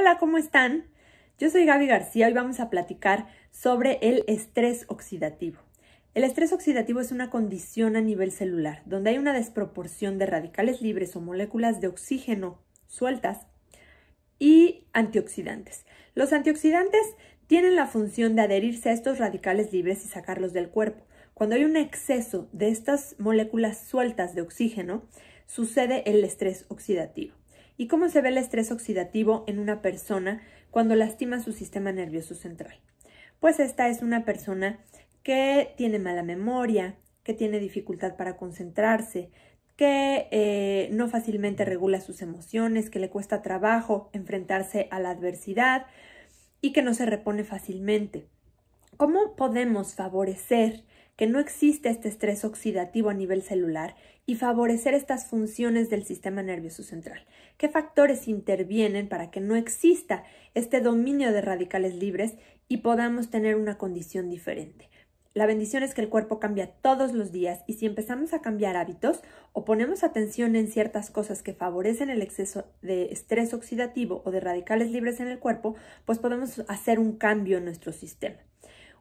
Hola, ¿cómo están? Yo soy Gaby García y vamos a platicar sobre el estrés oxidativo. El estrés oxidativo es una condición a nivel celular donde hay una desproporción de radicales libres o moléculas de oxígeno sueltas y antioxidantes. Los antioxidantes tienen la función de adherirse a estos radicales libres y sacarlos del cuerpo. Cuando hay un exceso de estas moléculas sueltas de oxígeno, sucede el estrés oxidativo y cómo se ve el estrés oxidativo en una persona cuando lastima su sistema nervioso central. Pues esta es una persona que tiene mala memoria, que tiene dificultad para concentrarse, que eh, no fácilmente regula sus emociones, que le cuesta trabajo enfrentarse a la adversidad y que no se repone fácilmente. ¿Cómo podemos favorecer que no existe este estrés oxidativo a nivel celular y favorecer estas funciones del sistema nervioso central. ¿Qué factores intervienen para que no exista este dominio de radicales libres y podamos tener una condición diferente? La bendición es que el cuerpo cambia todos los días y si empezamos a cambiar hábitos o ponemos atención en ciertas cosas que favorecen el exceso de estrés oxidativo o de radicales libres en el cuerpo, pues podemos hacer un cambio en nuestro sistema.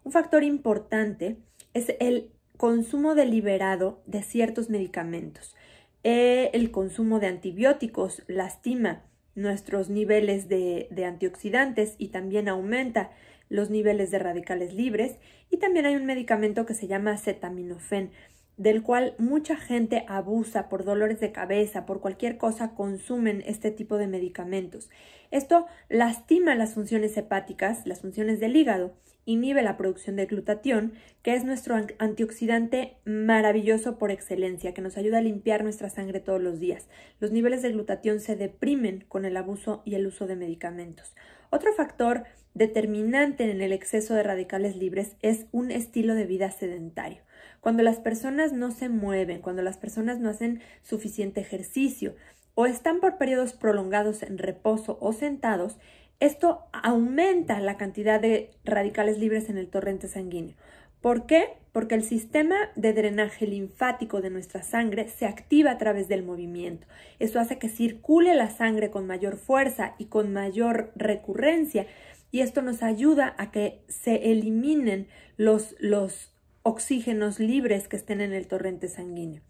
Un factor importante es el consumo deliberado de ciertos medicamentos. Eh, el consumo de antibióticos lastima nuestros niveles de, antioxidantes y también aumenta los niveles de radicales libres. Y también hay un medicamento que se llama acetaminofén del cual mucha gente abusa por dolores de cabeza, por cualquier cosa consumen este tipo de medicamentos. Esto lastima las funciones hepáticas, las funciones del hígado, inhibe la producción de glutatión, que es nuestro antioxidante maravilloso por excelencia, que nos ayuda a limpiar nuestra sangre todos los días. Los niveles de glutatión se deprimen con el abuso y el uso de medicamentos. Otro factor determinante en el exceso de radicales libres es un estilo de vida sedentario cuando las personas no se mueven, cuando las personas no hacen suficiente ejercicio o están por periodos prolongados en reposo o sentados, esto aumenta la cantidad de radicales libres en el torrente sanguíneo. ¿Por qué? Porque el sistema de drenaje linfático de nuestra sangre se activa a través del movimiento. Eso hace que circule la sangre con mayor fuerza y con mayor recurrencia y esto nos ayuda a que se eliminen los, los oxígenos libres que estén en el torrente sanguíneo.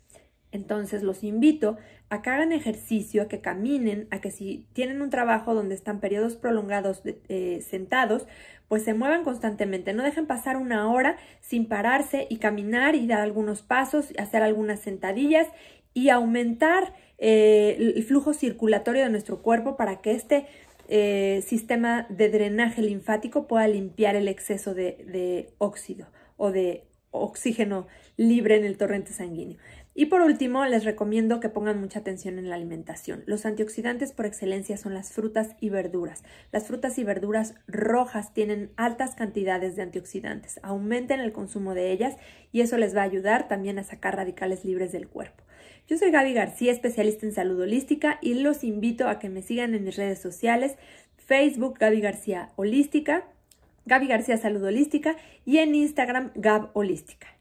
Entonces los invito a que hagan ejercicio, a que caminen, a que si tienen un trabajo donde están periodos prolongados eh, sentados, pues se muevan constantemente. No dejen pasar una hora sin pararse y caminar y dar algunos pasos, hacer algunas sentadillas y aumentar eh, el flujo circulatorio de nuestro cuerpo para que este eh, sistema de drenaje linfático pueda limpiar el exceso de óxido o de oxígeno libre en el torrente sanguíneo. Y por último, les recomiendo que pongan mucha atención en la alimentación. Los antioxidantes por excelencia son las frutas y verduras. Las frutas y verduras rojas tienen altas cantidades de antioxidantes. Aumenten el consumo de ellas y eso les va a ayudar también a sacar radicales libres del cuerpo. Yo soy Gaby García, especialista en salud holística y los invito a que me sigan en mis redes sociales, Facebook Gaby García Holística, Gaby García Salud Holística y en Instagram Gab Holística.